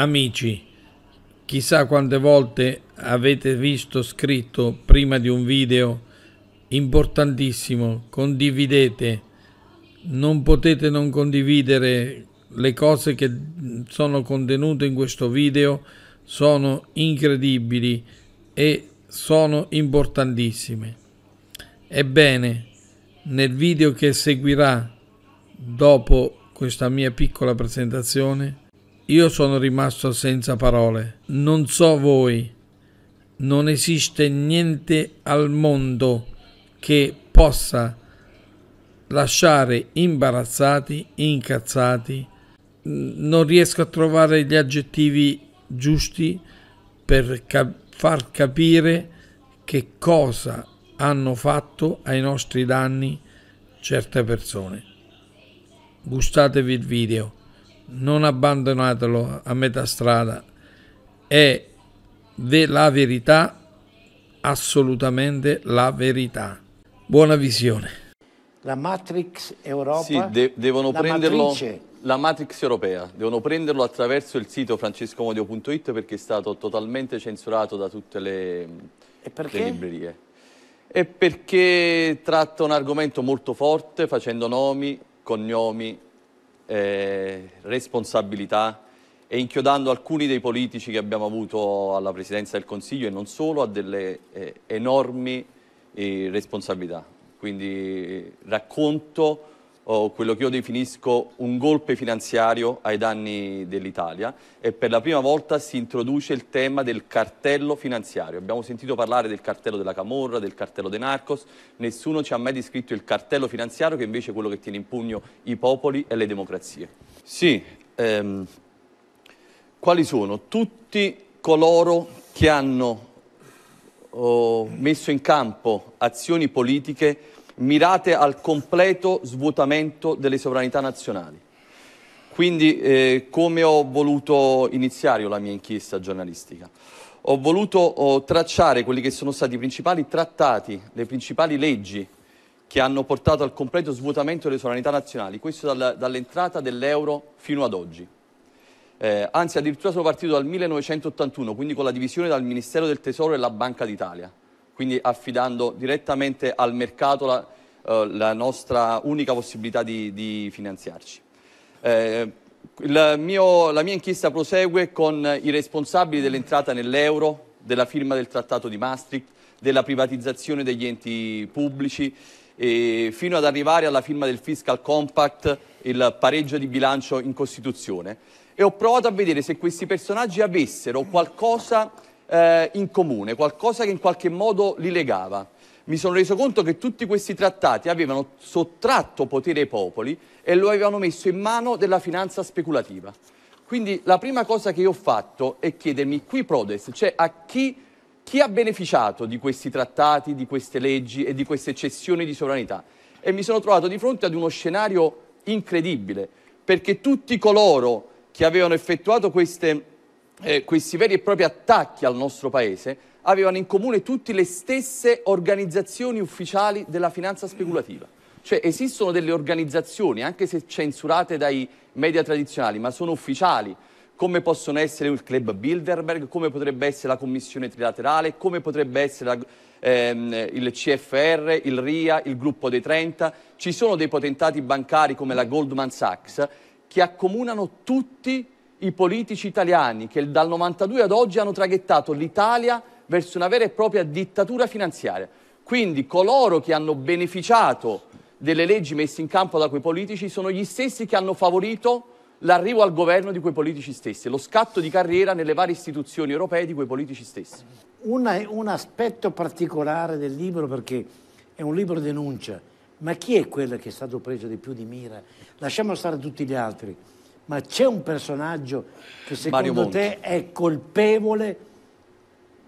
Amici, chissà quante volte avete visto scritto prima di un video importantissimo, condividete, non potete non condividere le cose che sono contenute in questo video, sono incredibili e sono importantissime. Ebbene, nel video che seguirà dopo questa mia piccola presentazione, io sono rimasto senza parole. Non so voi, non esiste niente al mondo che possa lasciare imbarazzati, incazzati. Non riesco a trovare gli aggettivi giusti per cap far capire che cosa hanno fatto ai nostri danni certe persone. Gustatevi il video non abbandonatelo a metà strada, è la verità, assolutamente la verità. Buona visione. La Matrix Europa. Sì, de devono la prenderlo. Matrice. La Matrix europea, devono prenderlo attraverso il sito francescomodio.it perché è stato totalmente censurato da tutte le, le librerie. E perché tratta un argomento molto forte, facendo nomi, cognomi, eh, responsabilità e inchiodando alcuni dei politici che abbiamo avuto alla Presidenza del Consiglio e non solo a delle eh, enormi eh, responsabilità. Quindi eh, racconto o quello che io definisco un golpe finanziario ai danni dell'Italia e per la prima volta si introduce il tema del cartello finanziario. Abbiamo sentito parlare del cartello della Camorra, del cartello dei Narcos, nessuno ci ha mai descritto il cartello finanziario che invece è quello che tiene in pugno i popoli e le democrazie. Sì, ehm, quali sono? Tutti coloro che hanno oh, messo in campo azioni politiche mirate al completo svuotamento delle sovranità nazionali. Quindi eh, come ho voluto iniziare la mia inchiesta giornalistica? Ho voluto oh, tracciare quelli che sono stati i principali trattati, le principali leggi che hanno portato al completo svuotamento delle sovranità nazionali, questo dal, dall'entrata dell'euro fino ad oggi. Eh, anzi, addirittura sono partito dal 1981, quindi con la divisione dal Ministero del Tesoro e la Banca d'Italia quindi affidando direttamente al mercato la, eh, la nostra unica possibilità di, di finanziarci. Eh, mio, la mia inchiesta prosegue con i responsabili dell'entrata nell'euro, della firma del trattato di Maastricht, della privatizzazione degli enti pubblici, fino ad arrivare alla firma del Fiscal Compact, il pareggio di bilancio in Costituzione. E ho provato a vedere se questi personaggi avessero qualcosa eh, in comune, qualcosa che in qualche modo li legava. Mi sono reso conto che tutti questi trattati avevano sottratto potere ai popoli e lo avevano messo in mano della finanza speculativa. Quindi la prima cosa che io ho fatto è chiedermi qui Prodes, cioè a chi, chi ha beneficiato di questi trattati, di queste leggi e di queste cessioni di sovranità. E mi sono trovato di fronte ad uno scenario incredibile, perché tutti coloro che avevano effettuato queste eh, questi veri e propri attacchi al nostro Paese avevano in comune tutte le stesse organizzazioni ufficiali della finanza speculativa. Cioè esistono delle organizzazioni, anche se censurate dai media tradizionali, ma sono ufficiali, come possono essere il club Bilderberg, come potrebbe essere la commissione trilaterale, come potrebbe essere la, ehm, il CFR, il RIA, il gruppo dei 30. Ci sono dei potentati bancari come la Goldman Sachs che accomunano tutti i politici italiani che dal 92 ad oggi hanno traghettato l'Italia verso una vera e propria dittatura finanziaria. Quindi coloro che hanno beneficiato delle leggi messe in campo da quei politici sono gli stessi che hanno favorito l'arrivo al governo di quei politici stessi, lo scatto di carriera nelle varie istituzioni europee di quei politici stessi. Una, un aspetto particolare del libro, perché è un libro denuncia, ma chi è quello che è stato preso di più di mira? Lasciamo stare tutti gli altri ma c'è un personaggio che secondo te è colpevole?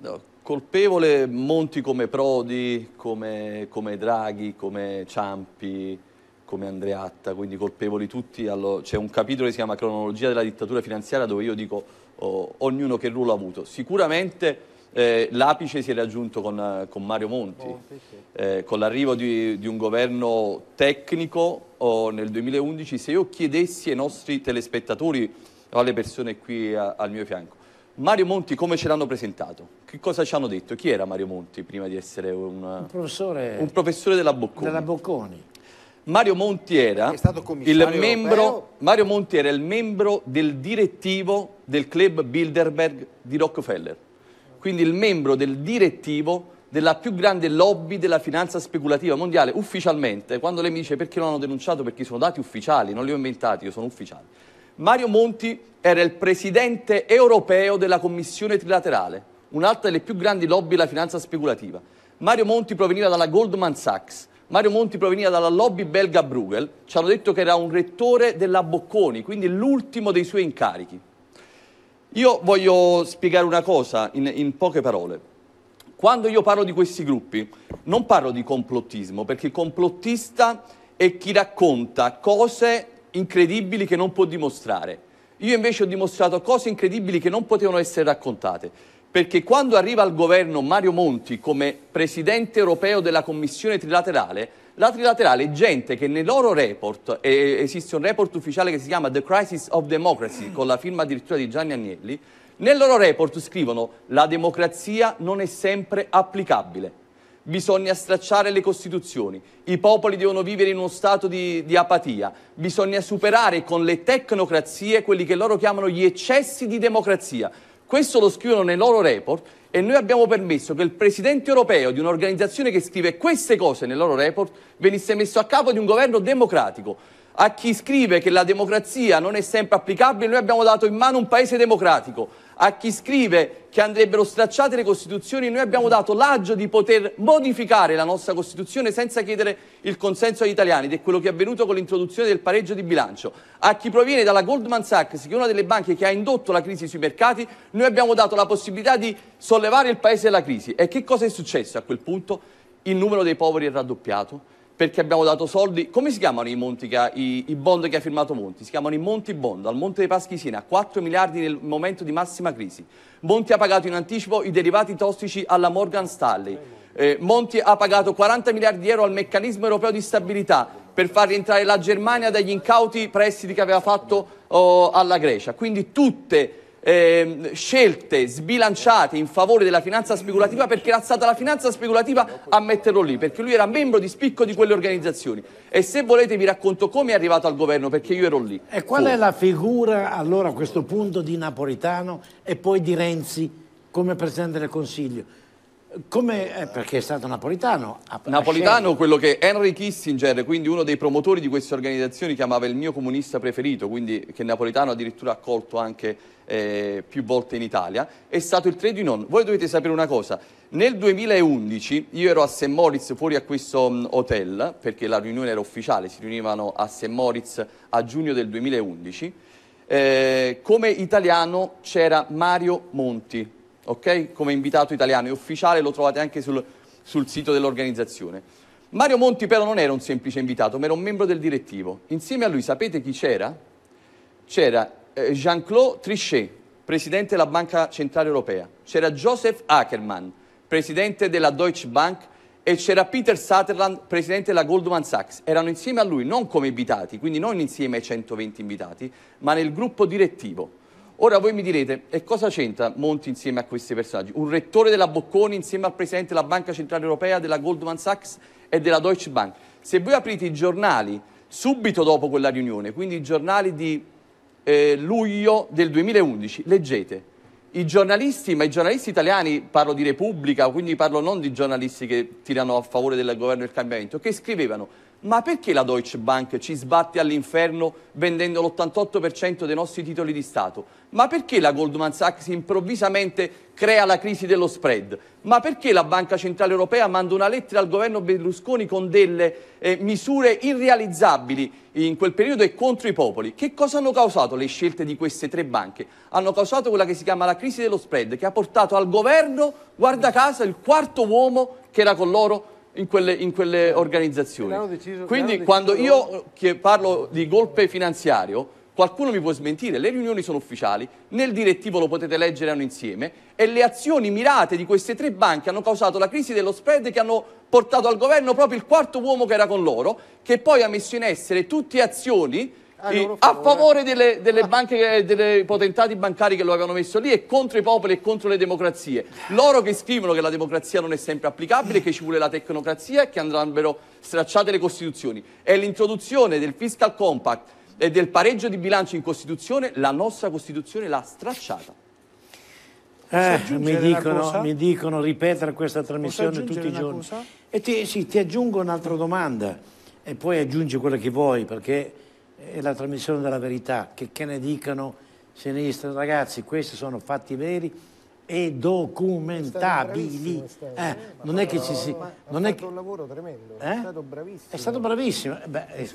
No, colpevole Monti come Prodi, come, come, Draghi, come Ciampi, come Andreatta, quindi colpevoli tutti. Allo... C'è un capitolo che si chiama Cronologia della dittatura finanziaria dove io dico oh, ognuno che ruolo ha avuto. Sicuramente eh, l'apice si è raggiunto con, con Mario Monti, Monti sì. eh, con l'arrivo di, di, un governo tecnico oh, nel 2011. Se io chiedessi ai nostri telespettatori, alle persone qui a, al mio fianco, Mario Monti come ce l'hanno presentato? Che cosa ci hanno detto? Chi era Mario Monti prima di essere un, un, professore, un professore, della Bocconi? Della Bocconi. Mario, Monti era, membro, Mario Monti era il membro del direttivo del club Bilderberg di Rockefeller quindi il membro del direttivo della più grande lobby della finanza speculativa mondiale, ufficialmente, quando lei mi dice perché non hanno denunciato, perché sono dati ufficiali, non li ho inventati, io sono ufficiali. Mario Monti era il presidente europeo della commissione trilaterale, un'altra delle più grandi lobby della finanza speculativa. Mario Monti proveniva dalla Goldman Sachs, Mario Monti proveniva dalla lobby belga Bruegel, ci hanno detto che era un rettore della Bocconi, quindi l'ultimo dei suoi incarichi. Io voglio spiegare una cosa in, in, poche parole. Quando io parlo di questi gruppi, non parlo di complottismo, perché complottista è chi racconta cose incredibili che non può dimostrare. Io invece ho dimostrato cose incredibili che non potevano essere raccontate, perché quando arriva al governo Mario Monti come presidente europeo della Commissione trilaterale, la trilaterale, gente che nei loro report, eh, esiste un report ufficiale che si chiama The Crisis of Democracy, con la firma addirittura di Gianni Agnelli, nel loro report scrivono la democrazia non è sempre applicabile, bisogna stracciare le costituzioni, i popoli devono vivere in uno stato di, di, apatia, bisogna superare con le tecnocrazie quelli che loro chiamano gli eccessi di democrazia. Questo lo scrivono nei loro report e noi abbiamo permesso che il presidente europeo di un'organizzazione che scrive queste cose nei loro report venisse messo a capo di un governo democratico a chi scrive che la democrazia non è sempre applicabile, noi abbiamo dato in mano un paese democratico, a chi scrive che andrebbero stracciate le Costituzioni, noi abbiamo dato l'aggio di poter modificare la nostra Costituzione senza chiedere il consenso agli italiani, ed è quello che è avvenuto con l'introduzione del pareggio di bilancio. A chi proviene dalla Goldman Sachs, che è una delle banche che ha indotto la crisi sui mercati, noi abbiamo dato la possibilità di sollevare il paese dalla crisi. E che cosa è successo a quel punto? Il numero dei poveri è raddoppiato perché abbiamo dato soldi. Come si chiamano i, monti ha, i, i, bond che ha firmato Monti? Si chiamano i Monti Bond, al Monte dei Paschi Siena, 4 miliardi nel momento di massima crisi. Monti ha pagato in anticipo i derivati tossici alla Morgan Stanley. Eh, Monti ha pagato 40 miliardi di euro al meccanismo europeo di stabilità per far rientrare la Germania dagli incauti prestiti che aveva fatto oh, alla Grecia. Quindi tutte eh, scelte sbilanciate in favore della finanza speculativa perché era stata la finanza speculativa a metterlo lì, perché lui era membro di spicco di quelle organizzazioni. E se volete vi racconto come è arrivato al governo, perché io ero lì. E qual Fuori. è la figura allora a questo punto di Napolitano e poi di Renzi come Presidente del Consiglio? Come, eh, perché è stato Napolitano. Napolitano, quello che Henry Kissinger, quindi uno dei promotori di queste organizzazioni, chiamava il mio comunista preferito, quindi che Napolitano addirittura ha accolto anche eh, più volte in Italia, è stato il trade union. Voi dovete sapere una cosa, nel 2011 io ero a St. Moritz fuori a questo mm, hotel, perché la riunione era ufficiale, si riunivano a St. Moritz a giugno del 2011, eh, come italiano c'era Mario Monti, okay? come invitato italiano, è ufficiale, lo trovate anche sul, sul sito dell'organizzazione. Mario Monti però non era un semplice invitato, ma era un membro del direttivo. Insieme a lui sapete chi c'era? C'era eh, Jean-Claude Trichet, presidente della Banca Centrale Europea, c'era Joseph Ackerman, presidente della Deutsche Bank e c'era Peter Sutherland, presidente della Goldman Sachs. Erano insieme a lui, non come invitati, quindi non insieme ai 120 invitati, ma nel gruppo direttivo. Ora voi mi direte, e cosa c'entra Monti insieme a questi personaggi? Un rettore della Bocconi insieme al presidente della Banca Centrale Europea, della Goldman Sachs e della Deutsche Bank. Se voi aprite i giornali subito dopo quella riunione, quindi i giornali di eh, luglio del 2011, leggete, i giornalisti, ma i giornalisti italiani, parlo di Repubblica, quindi parlo non di giornalisti che tirano a favore del governo e del cambiamento, che scrivevano ma perché la Deutsche Bank ci sbatte all'inferno vendendo l'88% dei nostri titoli di Stato? Ma perché la Goldman Sachs improvvisamente crea la crisi dello spread? Ma perché la Banca Centrale Europea manda una lettera al governo Berlusconi con delle eh, misure irrealizzabili in quel periodo e contro i popoli? Che cosa hanno causato le scelte di queste tre banche? Hanno causato quella che si chiama la crisi dello spread, che ha portato al governo, guarda caso, il quarto uomo che era con loro in quelle, in quelle organizzazioni. Quindi quando io parlo di golpe finanziario, qualcuno mi può smentire, le riunioni sono ufficiali, nel direttivo lo potete leggere hanno insieme e le azioni mirate di queste tre banche hanno causato la crisi dello spread che hanno portato al governo proprio il quarto uomo che era con loro, che poi ha messo in essere tutte azioni Ah, eh, a favore delle, delle banche, eh, delle potentati bancari che lo avevano messo lì e contro i popoli e contro le democrazie. Loro che scrivono che la democrazia non è sempre applicabile, che ci vuole la tecnocrazia e che andrebbero stracciate le costituzioni. È l'introduzione del fiscal compact e del pareggio di bilancio in Costituzione, la nostra Costituzione l'ha stracciata. Eh, mi, dicono, mi, dicono, ripetere questa trasmissione tutti i giorni. Cosa? E ti, sì, ti aggiungo un'altra domanda e poi aggiungi quella che vuoi perché è la trasmissione della verità, che, che ne dicano sinistra, ragazzi, questi sono fatti veri e documentabili. Eh, non è che ci si... Non è che... un lavoro tremendo, eh? è stato bravissimo. È stato bravissimo, eh, Beh, eh,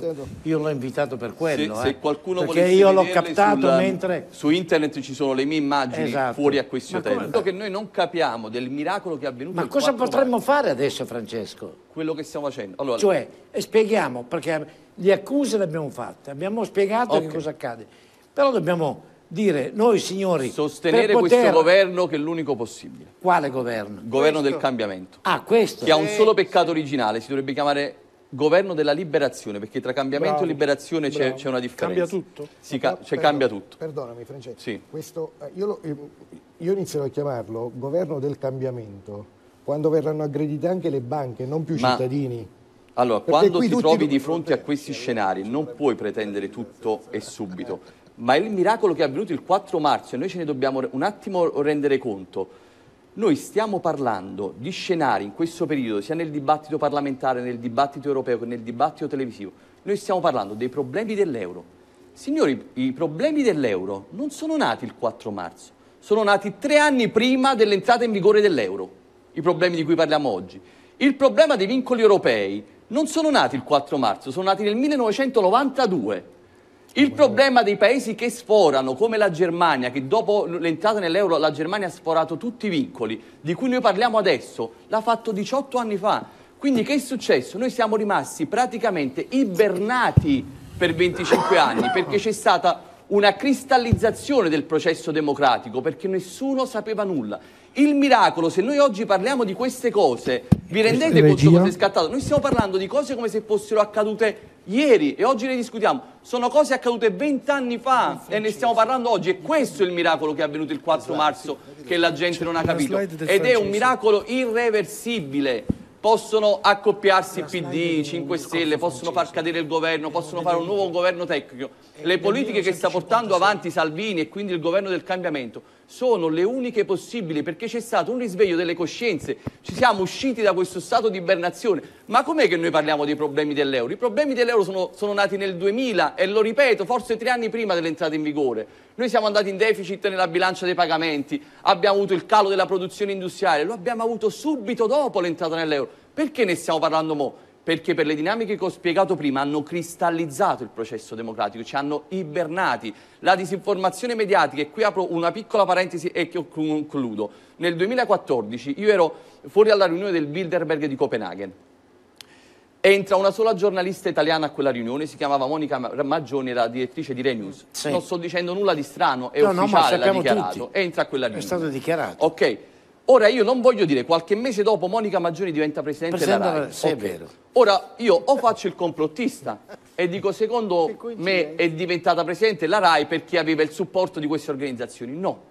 io l'ho invitato per quello. Se, eh. se qualcuno perché io l'ho captato sul, mentre... Su internet ci sono le mie immagini esatto. fuori a questi hotel. Quello che noi non capiamo del miracolo che è avvenuto... Ma cosa potremmo marzo. fare adesso, Francesco? Quello che stiamo facendo. Allora, cioè, spieghiamo, perché le accuse le abbiamo fatte, abbiamo spiegato okay. che cosa accade. Però dobbiamo dire noi signori sostenere poter... questo governo che è l'unico possibile quale governo? governo questo. del cambiamento ah questo che ha un solo eh, peccato originale si dovrebbe chiamare governo della liberazione perché tra cambiamento bravo, e liberazione c'è, una differenza cambia tutto? Si ca- cioè, cambia tutto perdonami Francesco sì. questo, eh, io, lo, eh, io inizierò a chiamarlo governo del cambiamento quando verranno aggredite anche le banche non più i cittadini allora, Perché quando ti trovi di fronte a questi scenari non puoi pretendere tutto e subito, ma il miracolo che è avvenuto il 4 marzo, e noi ce ne dobbiamo un attimo rendere conto, noi stiamo parlando di scenari in questo periodo, sia nel dibattito parlamentare, nel dibattito europeo che nel dibattito televisivo, noi stiamo parlando dei problemi dell'euro. Signori, i problemi dell'euro non sono nati il 4 marzo, sono nati tre anni prima dell'entrata in vigore dell'euro, i problemi di cui parliamo oggi. Il problema dei vincoli europei non sono nati il 4 marzo, sono nati nel 1992 il problema dei paesi che sforano, come la Germania, che dopo l'entrata nell'euro la Germania ha sforato tutti i vincoli, di cui noi parliamo adesso, l'ha fatto 18 anni fa. Quindi che è successo? Noi siamo rimasti praticamente ibernati per 25 anni, perché c'è stata una cristallizzazione del processo democratico perché nessuno sapeva nulla. Il miracolo, se noi oggi parliamo di queste cose, vi rendete conto cosa è scattato? Noi stiamo parlando di cose come se fossero accadute ieri e oggi ne discutiamo. Sono cose accadute vent'anni fa e ne stiamo parlando oggi e questo è il miracolo che è avvenuto il 4 esatto. marzo che la gente non ha capito ed è un miracolo irreversibile. Possono accoppiarsi PD, 5 Stelle, possono far cadere il governo, possono fare un nuovo governo tecnico. Eh, Le politiche che sta portando avanti Salvini e quindi il governo del cambiamento sono le uniche possibili perché c'è stato un risveglio delle coscienze, ci siamo usciti da questo stato di ibernazione. Ma com'è che noi parliamo dei problemi dell'euro? I problemi dell'euro sono, sono nati nel 2000 e lo ripeto, forse tre anni prima dell'entrata in vigore. Noi siamo andati in deficit nella bilancia dei pagamenti, abbiamo avuto il calo della produzione industriale, lo abbiamo avuto subito dopo l'entrata nell'euro. Perché ne stiamo parlando mo'? perché per le dinamiche che ho spiegato prima hanno cristallizzato il processo democratico, ci hanno ibernati. La disinformazione mediatica, e qui apro una piccola parentesi e concludo. Nel 2014 io ero fuori alla riunione del Bilderberg di Copenaghen. Entra una sola giornalista italiana a quella riunione, si chiamava Monica Maggioni, era direttrice di Rai News. Sì. Non sto dicendo nulla di strano, è no, ufficiale, no, l'ha dichiarato. Tutti. Entra a quella riunione. È stato dichiarato. Ok. Ora io non voglio dire qualche mese dopo Monica Maggiori diventa presidente, presidente della RAI. Sì, okay. è vero. Ora io o faccio il complottista e dico secondo me è diventata presidente la RAI perché aveva il supporto di queste organizzazioni. No.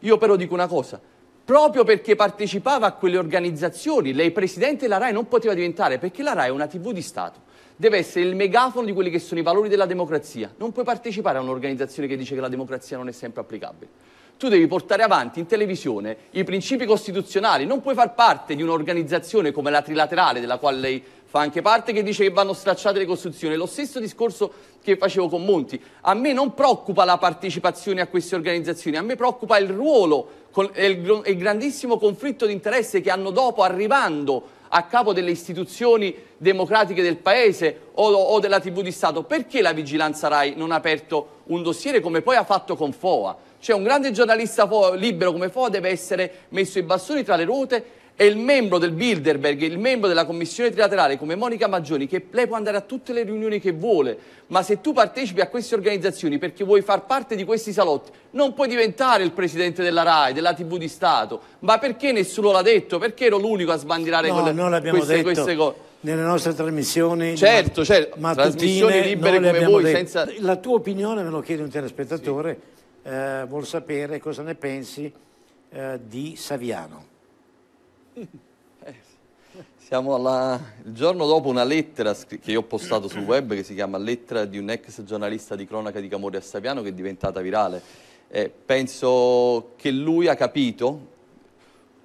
Io però dico una cosa, proprio perché partecipava a quelle organizzazioni, lei presidente della RAI non poteva diventare perché la RAI è una TV di Stato. Deve essere il megafono di quelli che sono i valori della democrazia. Non puoi partecipare a un'organizzazione che dice che la democrazia non è sempre applicabile tu devi portare avanti in televisione i principi costituzionali, non puoi far parte di un'organizzazione come la Trilaterale, della quale lei fa anche parte, che dice che vanno stracciate le costituzioni. Lo stesso discorso che facevo con Monti. A me non preoccupa la partecipazione a queste organizzazioni, a me preoccupa il ruolo e il, il grandissimo conflitto di interesse che hanno dopo arrivando a capo delle istituzioni democratiche del Paese o, o, della TV di Stato. Perché la vigilanza RAI non ha aperto un dossier come poi ha fatto con FOA? Cioè un grande giornalista libero come Fo deve essere messo i bastoni tra le ruote e il membro del Bilderberg, il membro della commissione trilaterale come Monica Maggioni, che lei può andare a tutte le riunioni che vuole, ma se tu partecipi a queste organizzazioni perché vuoi far parte di questi salotti, non puoi diventare il presidente della RAI, della TV di Stato. Ma perché nessuno l'ha detto? Perché ero l'unico a sbandierare no, quelle, queste, queste cose? nelle nostre trasmissioni certo, certo. Ma certo. trasmissioni libere come voi. Senza... La tua opinione me lo chiede un telespettatore. Sì eh, vuol sapere cosa ne pensi eh, di Saviano. Siamo alla... il giorno dopo una lettera che io ho postato sul web che si chiama Lettera di un ex giornalista di cronaca di Camorra a Saviano che è diventata virale. Eh, penso che lui ha capito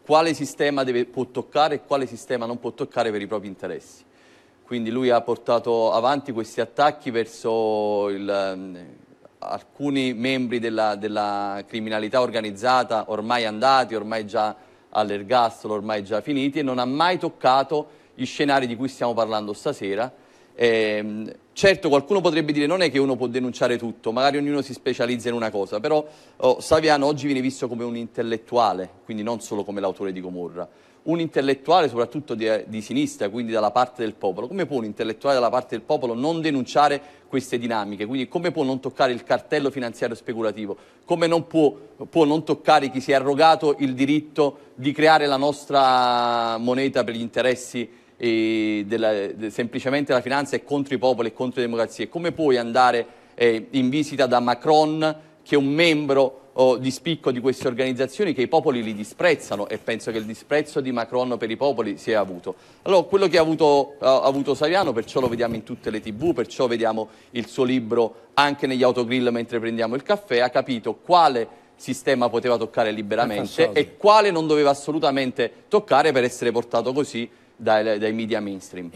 quale sistema deve, può toccare e quale sistema non può toccare per i propri interessi. Quindi lui ha portato avanti questi attacchi verso il, alcuni membri della, della, criminalità organizzata ormai andati, ormai già all'ergastolo, ormai già finiti e non ha mai toccato gli scenari di cui stiamo parlando stasera. Eh, certo qualcuno potrebbe dire non è che uno può denunciare tutto, magari ognuno si specializza in una cosa, però oh, Saviano oggi viene visto come un intellettuale, quindi non solo come l'autore di Gomorra un intellettuale soprattutto di, eh, di, sinistra, quindi dalla parte del popolo, come può un intellettuale dalla parte del popolo non denunciare queste dinamiche? Quindi come può non toccare il cartello finanziario speculativo? Come non può, può non toccare chi si è arrogato il diritto di creare la nostra moneta per gli interessi eh, della, de, semplicemente la finanza è contro i popoli e contro le democrazie? Come puoi andare eh, in visita da Macron che è un membro o di spicco di queste organizzazioni che i popoli li disprezzano e penso che il disprezzo di Macron per i popoli si è avuto. Allora, quello che ha avuto, ha avuto Saviano, perciò lo vediamo in tutte le tv, perciò vediamo il suo libro anche negli autogrill mentre prendiamo il caffè, ha capito quale sistema poteva toccare liberamente e quale non doveva assolutamente toccare per essere portato così dai, dai media mainstream.